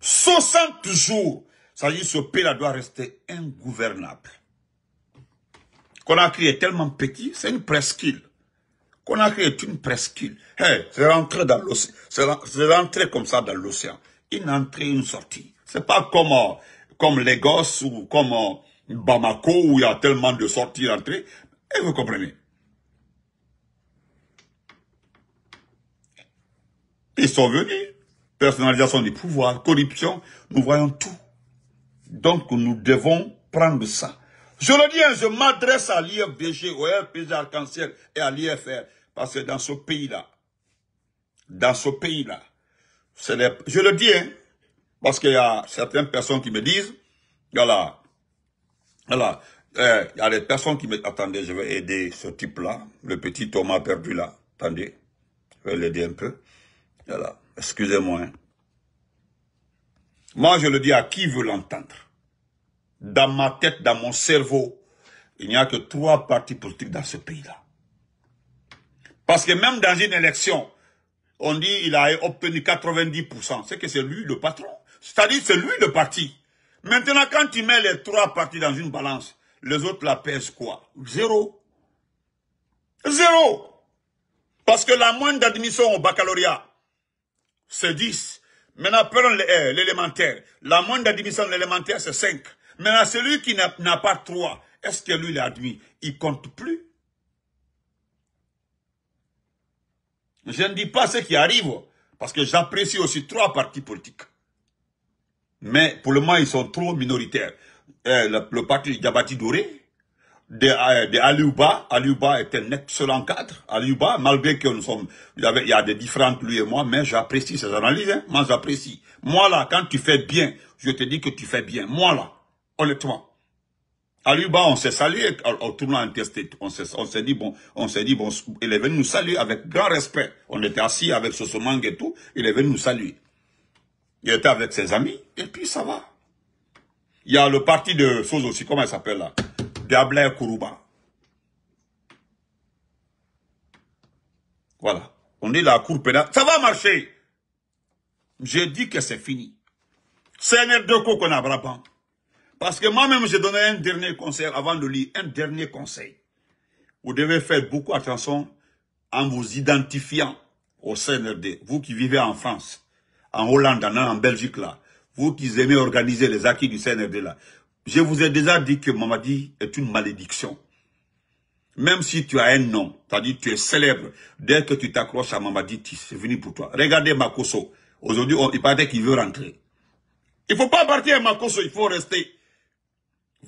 60 jours. ça dit dire ce pays-là doit rester ingouvernable. Conakry est tellement petit, c'est une presqu'île. Conakry est une presqu'île. c'est rentré dans l'océan. C'est rentré comme ça dans l'océan. Une entrée, une sortie. C'est pas comme, euh, comme Lagos ou comme euh, Bamako où il y a tellement de sorties d'entrées. Et vous comprenez. Ils sont venus personnalisation du pouvoir, corruption, nous voyons tout. Donc nous devons prendre ça. Je le dis, hein, je m'adresse à l'IFBG, au RPG Arc-en-Ciel et à l'IFR, parce que dans ce pays-là, dans ce pays-là, je le dis, hein, parce qu'il y a certaines personnes qui me disent, voilà, voilà, euh, il y a des personnes qui me disent, attendez, je vais aider ce type-là, le petit Thomas perdu là, attendez, je vais l'aider un peu, voilà. Excusez-moi. Hein. Moi, je le dis à qui veut l'entendre. Dans ma tête, dans mon cerveau, il n'y a que trois partis politiques dans ce pays-là. Parce que même dans une élection, on dit il a obtenu 90%. C'est que c'est lui le patron. C'est-à-dire c'est lui le parti. Maintenant, quand tu mets les trois partis dans une balance, les autres la pèsent quoi Zéro. Zéro. Parce que la moindre admission au baccalauréat, c'est 10. Maintenant, prenons euh, l'élémentaire. La moindre admission de l'élémentaire, c'est 5. Maintenant, celui qui n'a pas 3, est-ce que lui, il admis Il compte plus. Je ne dis pas ce qui arrive, parce que j'apprécie aussi trois partis politiques. Mais pour le moment, ils sont trop minoritaires. Euh, le, parti Diabati Doré, de, euh, Aliouba. est un excellent cadre. Aliouba, malgré que nous sommes, il y a des différences lui et moi, mais j'apprécie ses analyses, hein. Moi, j'apprécie. Moi, là, quand tu fais bien, je te dis que tu fais bien. Moi, là, honnêtement. Aliouba, on s'est salué euh, au, tournoi On s'est dit, bon, on s'est dit, bon, il est venu nous saluer avec grand respect. On était assis avec Sosomang et tout. Il est venu nous saluer. Il était avec ses amis, et puis ça va. Il y a le parti de choses aussi, comment il s'appelle là diabler Kourouba. Voilà. On est la cour pénale. Ça va marcher. J'ai dit que c'est fini. C'est de Parce que moi-même, j'ai donné un dernier conseil avant de lire. Un dernier conseil. Vous devez faire beaucoup attention en vous identifiant au CNRD. Vous qui vivez en France, en Hollande, en, en Belgique, là. Vous qui aimez organiser les acquis du CNRD, là. Je vous ai déjà dit que Mamadi est une malédiction. Même si tu as un nom, c'est-à-dire tu es célèbre, dès que tu t'accroches à Mamadi, c'est venu pour toi. Regardez Makoso. Aujourd'hui, il paraît qu'il veut rentrer. Il ne faut pas partir à Makoso, il faut rester.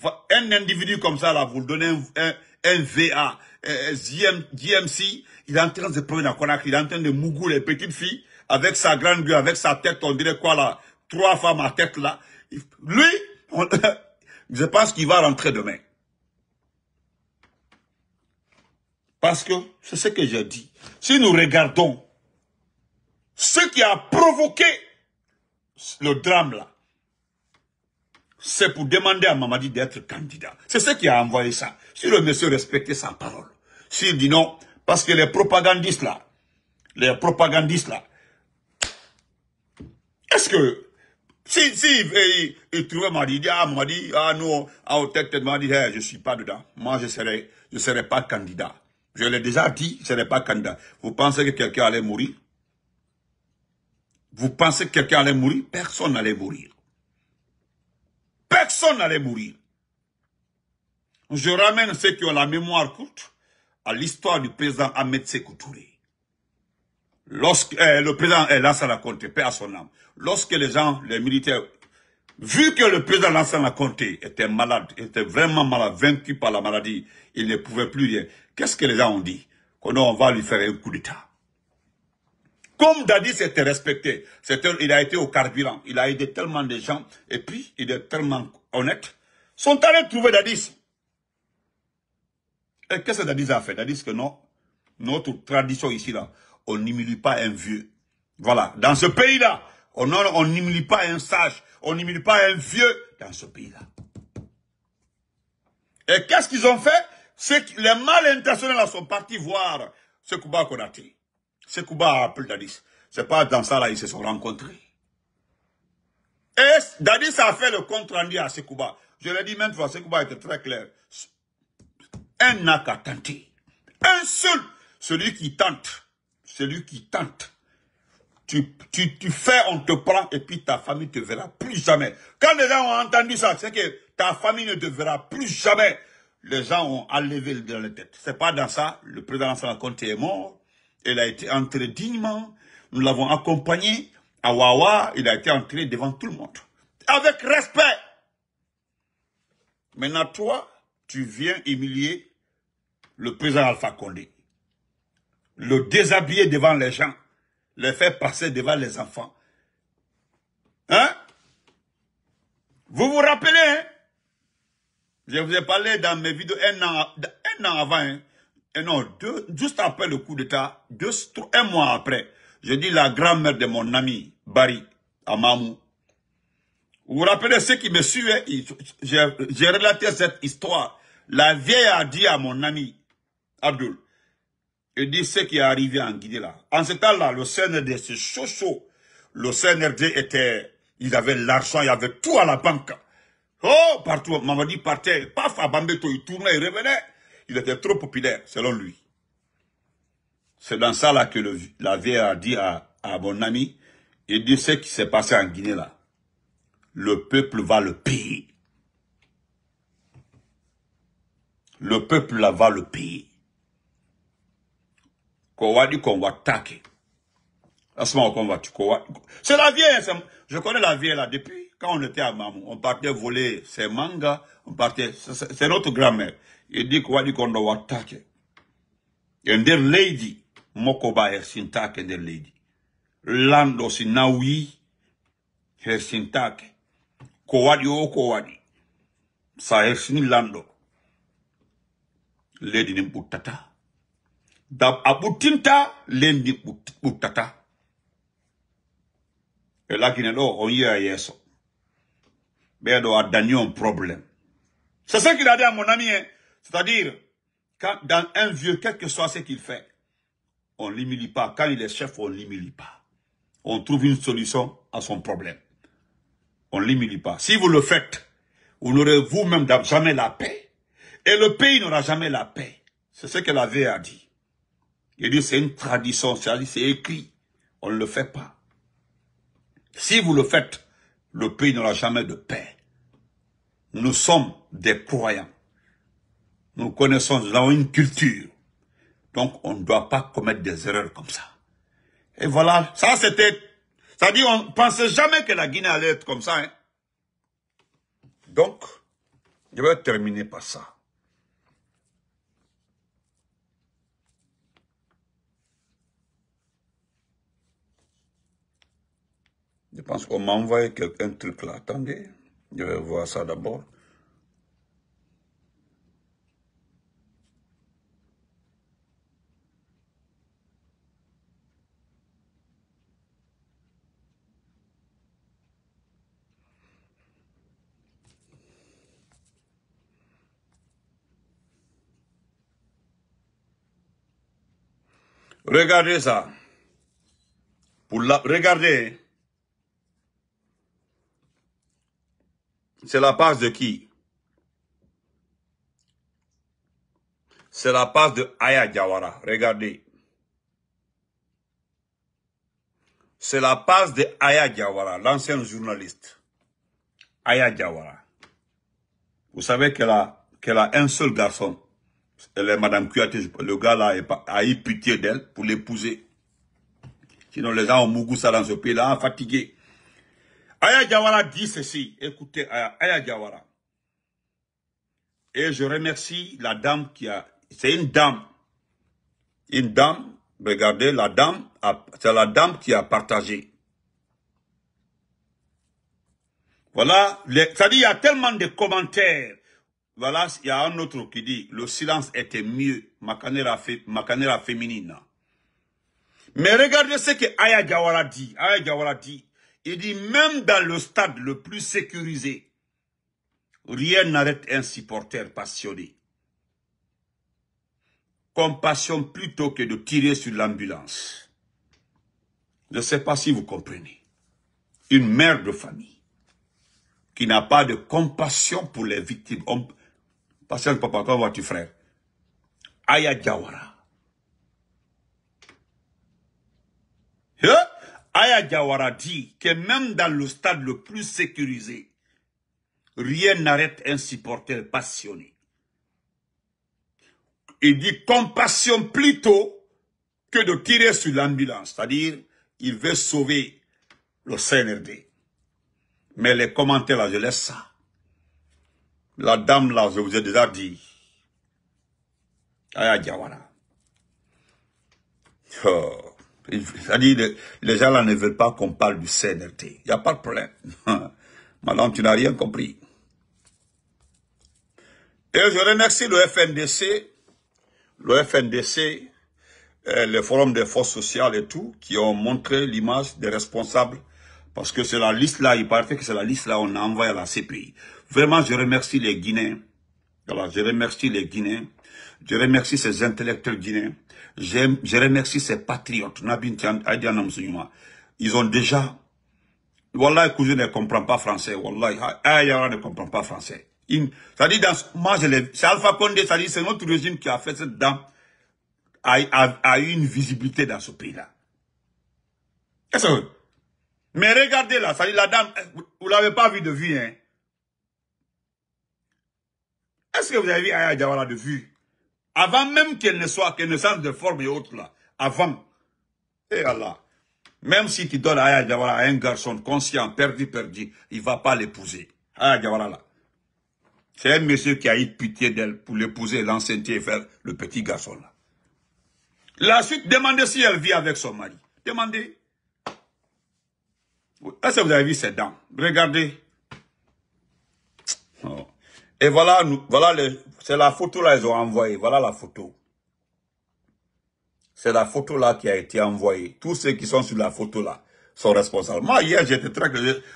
Un individu comme ça, là, vous le donnez un, VA, un GMC, il est en train de se prendre à Conakry, il est en train de mougou les petites filles, avec sa grande gueule, avec sa tête, on dirait quoi là, trois femmes à tête là. Lui, on, *laughs* Je pense qu'il va rentrer demain. Parce que c'est ce que j'ai dit. Si nous regardons ce qui a provoqué le drame là, c'est pour demander à Mamadi d'être candidat. C'est ce qui a envoyé ça. Si le monsieur respectait sa parole, s'il dit non, parce que les propagandistes là, les propagandistes là, est-ce que si, si, il trouvait ah, Madi dit, ah, non, ah, au tête, tête, dit, je suis pas dedans. Moi, je serai, je serai pas candidat. Je l'ai déjà dit, je serai pas candidat. Vous pensez que quelqu'un allait mourir? Vous pensez que quelqu'un allait mourir? Personne n'allait mourir. Personne n'allait mourir. Je ramène ceux qui ont la mémoire courte à l'histoire du président Ahmed Sekou lorsque eh, le président est la comté, paix à son âme, lorsque les gens, les militaires, vu que le président la comté, était malade, était vraiment malade, vaincu par la maladie, il ne pouvait plus rien, qu'est-ce que les gens ont dit Qu'on va lui faire un coup d'État. Comme Dadis était respecté, il a été au carburant, il a aidé tellement de gens, et puis il est tellement honnête, sont allés trouver Dadis. Et qu'est-ce que Dadis a fait Dadis que non, notre tradition ici là, on n'humilie pas un vieux. Voilà. Dans ce pays-là, on n'humilie pas un sage, on n'humilie pas un vieux dans ce pays-là. Et qu'est-ce qu'ils ont fait Les mal intentionnels sont partis voir Sekouba Konaté. Sekouba a appelé Dadis. C'est pas dans ça là ils se sont rencontrés. Et Dadis a fait le compte-rendu à Sekouba. Je l'ai dit même fois, Sekouba était très clair. Un n'a qu'à tenter. Un seul, celui qui tente celui qui tente. Tu, fais, on te prend, et puis ta famille te verra plus jamais. Quand les gens ont entendu ça, c'est que ta famille ne te verra plus jamais. Les gens ont enlevé dans la tête. C'est pas dans ça. Le président Alpha Condé est mort. Il a été entré dignement. Nous l'avons accompagné à Wawa. Il a été entré devant tout le monde. Avec respect. Maintenant, toi, tu viens humilier le président Alpha Condé le déshabiller devant les gens, le faire passer devant les enfants. Hein Vous vous rappelez hein? Je vous ai parlé dans mes vidéos un an, an avant, et hein. eh non, deux, juste après le coup d'État, un mois après, J'ai dit la grand-mère de mon ami, Barry, à Mamou. Vous vous rappelez ceux qui me suivaient, hein? j'ai relaté cette histoire. La vieille a dit à mon ami, Abdul, il dit ce qui est arrivé en Guinée là. En ce temps-là, le CNRD, c'est chaud chaud. Le CNRD était, il avait l'argent, il avait tout à la banque. Oh, partout, Mamadi partait, paf, à Bambeto, il tournait, il revenait. Il était trop populaire, selon lui. C'est dans ça là que le, la vieille a dit à, à mon ami, il dit ce qui s'est passé en Guinée là. Le peuple va le payer. Le peuple va le payer qu'on va dire qu'on va C'est la vieille. Je connais la vieille là depuis quand on était à Mamou. On partait voler ses mangas. On partait. C'est notre grand-mère. Il dit qu'on va dire qu'on doit Il dit lady. Mokoba Hersintake taquer de lady. Lando si nawi. ko Kowadi o kowadi. Sa Hersin lando. Lady n'importe dans on Mais a un problème. c'est ce qu'il a dit à mon ami c'est à dire dans un vieux quel que soit ce qu'il fait on ne l'humilie pas quand il est chef on ne l'humilie pas on trouve une solution à son problème on ne l'humilie pas si vous le faites vous n'aurez vous-même jamais la paix et le pays n'aura jamais la paix c'est ce que la à dire. Il dit, c'est une tradition, c'est écrit. On ne le fait pas. Si vous le faites, le pays n'aura jamais de paix. Nous sommes des croyants. Nous connaissons, nous avons une culture. Donc, on ne doit pas commettre des erreurs comme ça. Et voilà, ça c'était... Ça dit, on ne pensait jamais que la Guinée allait être comme ça. Hein. Donc, je vais terminer par ça. Je pense qu'on m'a envoyé un truc là. Attendez, je vais voir ça d'abord. Regardez ça. Pour la, regardez. C'est la passe de qui C'est la passe de Aya Jawara. Regardez. C'est la passe de Aya Diawara, l'ancienne journaliste. Aya Jawara. Vous savez qu'elle a, qu'elle a un seul garçon. Elle est Madame Kouyaté. Le gars là a eu pitié d'elle pour l'épouser. Sinon, les gens ont mougou dans ce pays-là, fatigués. Aya Jawara dit ceci. Écoutez, Aya Jawara. Et je remercie la dame qui a... C'est une dame. Une dame. Regardez, la dame, c'est la dame qui a partagé. Voilà, ça dit, il y a tellement de commentaires. Voilà, il y a un autre qui dit, le silence était mieux, ma fait féminine. Mais regardez ce que Aya Jawara dit. Aya Jawara dit, il dit, même dans le stade le plus sécurisé, rien n'arrête un supporter passionné. Compassion plutôt que de tirer sur l'ambulance. Je ne sais pas si vous comprenez. Une mère de famille qui n'a pas de compassion pour les victimes. Parce que papa, toi, vois tu frère Aya Jawara. Yeah? Hein? Aya Diawara dit que même dans le stade le plus sécurisé, rien n'arrête un supporter passionné. Il dit compassion plutôt que de tirer sur l'ambulance, c'est-à-dire il veut sauver le CNRD. Mais les commentaires là, je laisse ça. La dame là, je vous ai déjà dit. Aya Diawara. Oh. C'est-à-dire, les gens là ne veulent pas qu'on parle du CNRT. Il n'y a pas de problème. *laughs* Madame, tu n'as rien compris. Et je remercie le FNDC, le FNDC, euh, le Forum des forces sociales et tout, qui ont montré l'image des responsables. Parce que c'est la liste-là, il paraît que c'est la liste-là on envoie à la CPI. Vraiment, je remercie les Guinéens. Voilà, je remercie les Guinéens. Je remercie ces intellectuels guinéens je remercie ces patriotes. Ils ont déjà... Wallah, je ne comprends pas français. Wallah, Ayara ne comprend pas français. Ah, ah, ça dit, dans, moi, c'est Alpha Condé, ça dit, c'est notre régime qui a fait cette dame, a, a, eu une visibilité dans ce pays-là. Est-ce que, mais regardez là, ça dit, la dame, vous, ne l'avez pas vu de vue, hein. Est-ce que vous avez vu Aya de vue? Avant même qu'elle ne soit, qu'elle ne change de forme et autres là. Avant. Et Allah. Même si tu donnes Aya à un garçon conscient, perdu, perdu, il va pas l'épouser. Aya diawara là. C'est un monsieur qui a eu pitié d'elle pour l'épouser, l'enceinte et faire le petit garçon là. La suite, demandez si elle vit avec son mari. Demandez. Est-ce que vous avez vu ses dents Regardez. Oh. Et voilà, nous, voilà le... C'est la photo là ils ont envoyé. Voilà la photo. C'est la photo là qui a été envoyée. Tous ceux qui sont sur la photo là sont responsables. Moi, hier, j'étais très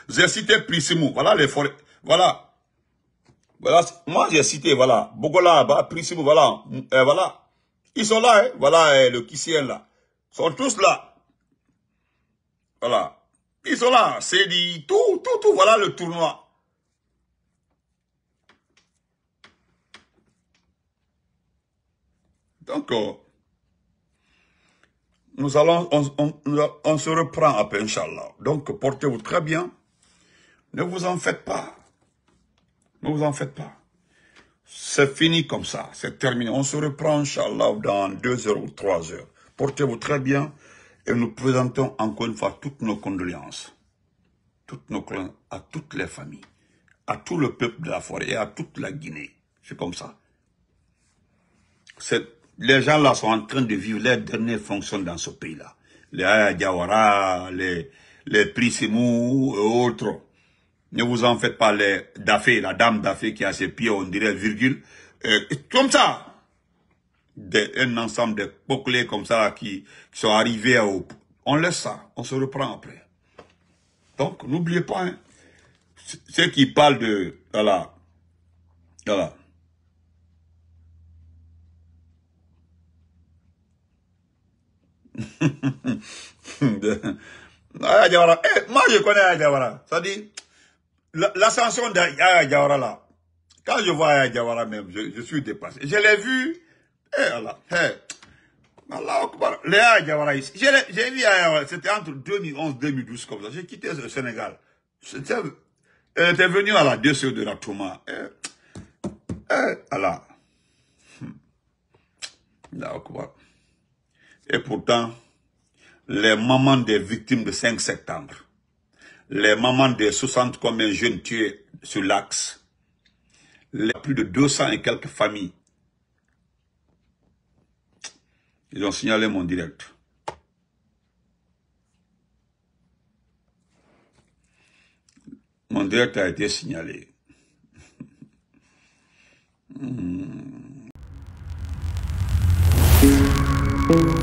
J'ai cité Prissimou. Voilà les forêts. Voilà. Voilà. Moi, j'ai cité, voilà. Bogola, bah, Prissimou, voilà. Mm, eh, voilà. Ils sont là, hein. Voilà, eh, le Kissien là. Ils sont tous là. Voilà. Ils sont là. C'est dit tout, tout, tout. Voilà le tournoi. Donc, nous allons, on, se reprend après, Inch'Allah. Donc, portez-vous très bien. Ne vous en faites pas. Ne vous en faites pas. C'est fini comme ça. C'est terminé. On se reprend, Inch'Allah, dans deux heures ou trois heures. Portez-vous très bien. Et nous présentons encore une fois toutes nos condoléances. Toutes nos condoléances à toutes les familles. À tout le peuple de la forêt et à toute la Guinée. C'est comme ça. C'est les gens là sont en train de vivre leurs dernière fonctions dans ce pays-là. Les Ayadjawara, les, les et autres. Ne vous en faites pas les Dafé, la dame Dafé qui a ses pieds, on dirait virgule. Euh, comme ça, un ensemble de poclés comme ça qui, qui, sont arrivés à au... On laisse ça, on se reprend après. Donc, n'oubliez pas, hein, ceux qui parlent de... Voilà. Voilà. Ah, eh, moi je connais hein, Aya cest C'est-à-dire l'ascension d'Aya Jawara là, quand je vois Aya Jawara même, je, suis dépassé. Je l'ai vu, eh Allah, eh. Aya ici. J'ai vu Aya c'était entre 2011-2012 comme ça. J'ai quitté le Sénégal. elle était venue à la DCO e de la Touma. Eh, eh, hmm. Et pourtant, les mamans des victimes de 5 septembre, les mamans des 60 combien jeunes tués sur l'axe, les plus de 200 et quelques familles, ils ont signalé mon direct. Mon direct a été signalé. *laughs* Hmm.